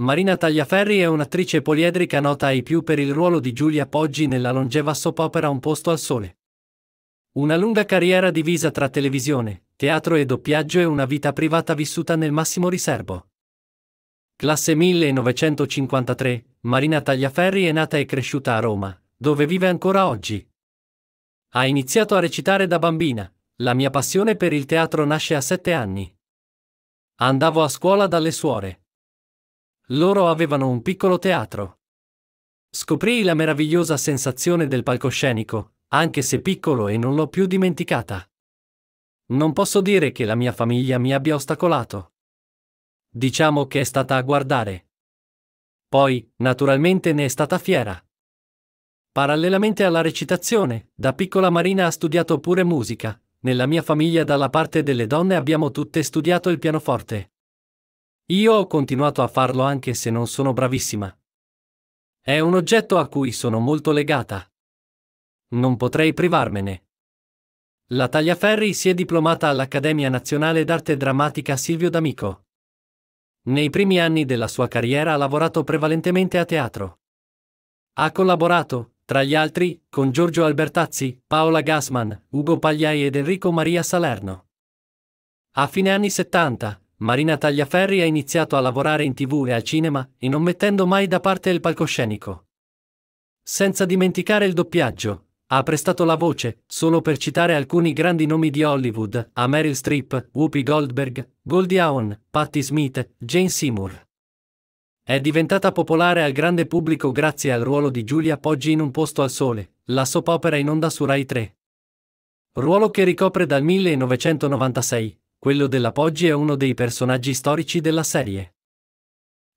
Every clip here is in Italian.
Marina Tagliaferri è un'attrice poliedrica nota ai più per il ruolo di Giulia Poggi nella longeva soap opera Un posto al sole. Una lunga carriera divisa tra televisione, teatro e doppiaggio e una vita privata vissuta nel massimo riserbo. Classe 1953, Marina Tagliaferri è nata e cresciuta a Roma, dove vive ancora oggi. Ha iniziato a recitare da bambina. La mia passione per il teatro nasce a sette anni. Andavo a scuola dalle suore. Loro avevano un piccolo teatro. Scoprii la meravigliosa sensazione del palcoscenico, anche se piccolo e non l'ho più dimenticata. Non posso dire che la mia famiglia mi abbia ostacolato. Diciamo che è stata a guardare. Poi, naturalmente, ne è stata fiera. Parallelamente alla recitazione, da piccola Marina ha studiato pure musica. Nella mia famiglia dalla parte delle donne abbiamo tutte studiato il pianoforte. Io ho continuato a farlo anche se non sono bravissima. È un oggetto a cui sono molto legata. Non potrei privarmene. La Tagliaferri si è diplomata all'Accademia Nazionale d'Arte Drammatica Silvio D'Amico. Nei primi anni della sua carriera ha lavorato prevalentemente a teatro. Ha collaborato, tra gli altri, con Giorgio Albertazzi, Paola Gassman, Ugo Pagliai ed Enrico Maria Salerno. A fine anni 70, Marina Tagliaferri ha iniziato a lavorare in tv e al cinema, e non mettendo mai da parte il palcoscenico. Senza dimenticare il doppiaggio, ha prestato la voce, solo per citare alcuni grandi nomi di Hollywood, a Meryl Streep, Whoopi Goldberg, Goldie Hawn, Patti Smith, Jane Seymour. È diventata popolare al grande pubblico grazie al ruolo di Giulia Poggi in Un posto al sole, la soap opera in onda su Rai 3. Ruolo che ricopre dal 1996, quello della Poggi è uno dei personaggi storici della serie.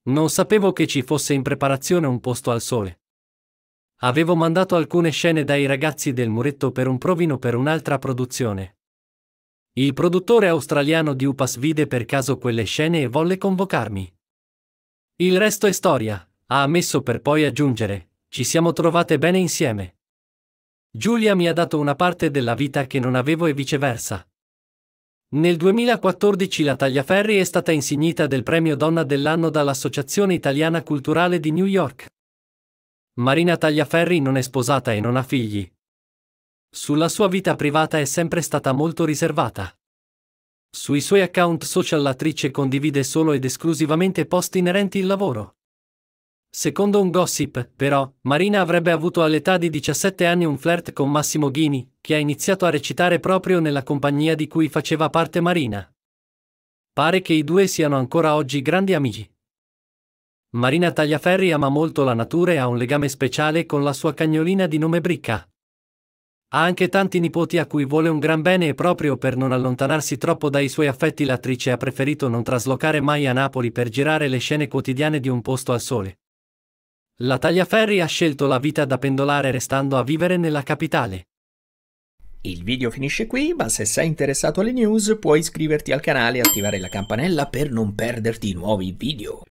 Non sapevo che ci fosse in preparazione un posto al sole. Avevo mandato alcune scene dai ragazzi del muretto per un provino per un'altra produzione. Il produttore australiano di Upas vide per caso quelle scene e volle convocarmi. Il resto è storia, ha ammesso per poi aggiungere, ci siamo trovate bene insieme. Giulia mi ha dato una parte della vita che non avevo e viceversa, nel 2014 la Tagliaferri è stata insignita del premio Donna dell'anno dall'Associazione Italiana Culturale di New York. Marina Tagliaferri non è sposata e non ha figli. Sulla sua vita privata è sempre stata molto riservata. Sui suoi account social l'attrice condivide solo ed esclusivamente post inerenti il lavoro. Secondo un gossip, però, Marina avrebbe avuto all'età di 17 anni un flirt con Massimo Ghini, che ha iniziato a recitare proprio nella compagnia di cui faceva parte Marina. Pare che i due siano ancora oggi grandi amici. Marina Tagliaferri ama molto la natura e ha un legame speciale con la sua cagnolina di nome Bricca. Ha anche tanti nipoti a cui vuole un gran bene e proprio per non allontanarsi troppo dai suoi affetti l'attrice ha preferito non traslocare mai a Napoli per girare le scene quotidiane di un posto al sole. La Tagliaferri ha scelto la vita da pendolare restando a vivere nella capitale. Il video finisce qui, ma se sei interessato alle news puoi iscriverti al canale e attivare la campanella per non perderti i nuovi video.